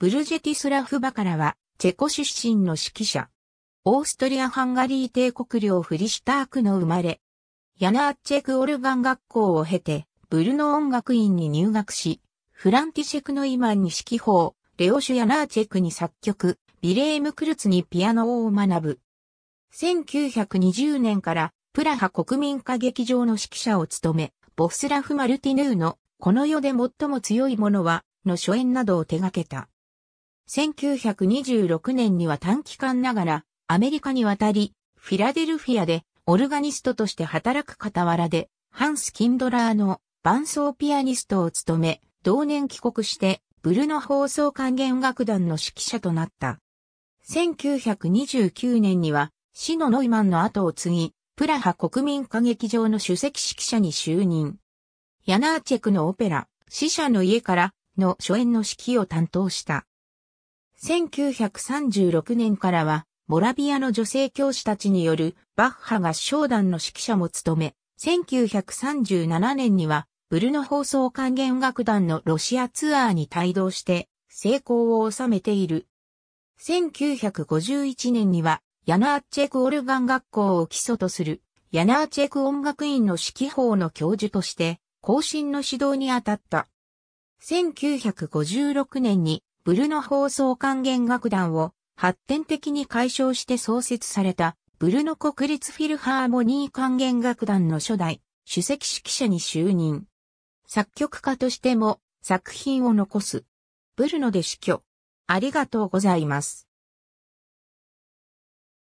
ブルジェティスラフ・バカラは、チェコ出身の指揮者。オーストリア・ハンガリー帝国領フリシタークの生まれ。ヤナーチェク・オルガン学校を経て、ブルノ音楽院に入学し、フランティシェクのイマンに指揮法、レオシュ・ヤナーチェクに作曲、ビレーム・クルツにピアノを学ぶ。1920年からプラハ国民歌劇場の指揮者を務め、ボスラフ・マルティヌーのこの世で最も強いものはの初演などを手掛けた。1926年には短期間ながらアメリカに渡り、フィラデルフィアでオルガニストとして働く傍らで、ハンス・キンドラーの伴奏ピアニストを務め、同年帰国して、ブルノ放送管弦楽団の指揮者となった。1929年には、死のノイマンの後を継ぎ、プラハ国民歌劇場の首席指揮者に就任。ヤナーチェクのオペラ、死者の家からの初演の指揮を担当した。1936年からは、モラビアの女性教師たちによるバッハ合唱団の指揮者も務め、1937年には、ブルノ放送管弦楽団のロシアツアーに帯同して、成功を収めている。1951年には、ヤナーチェクオルガン学校を基礎とする、ヤナーチェク音楽院の指揮法の教授として、後進の指導に当たった。1956年にブルノ放送管弦楽団を発展的に解消して創設されたブルノ国立フィルハーモニー管弦楽団の初代主席指揮者に就任。作曲家としても作品を残す。ブルノで死去。ありがとうございます。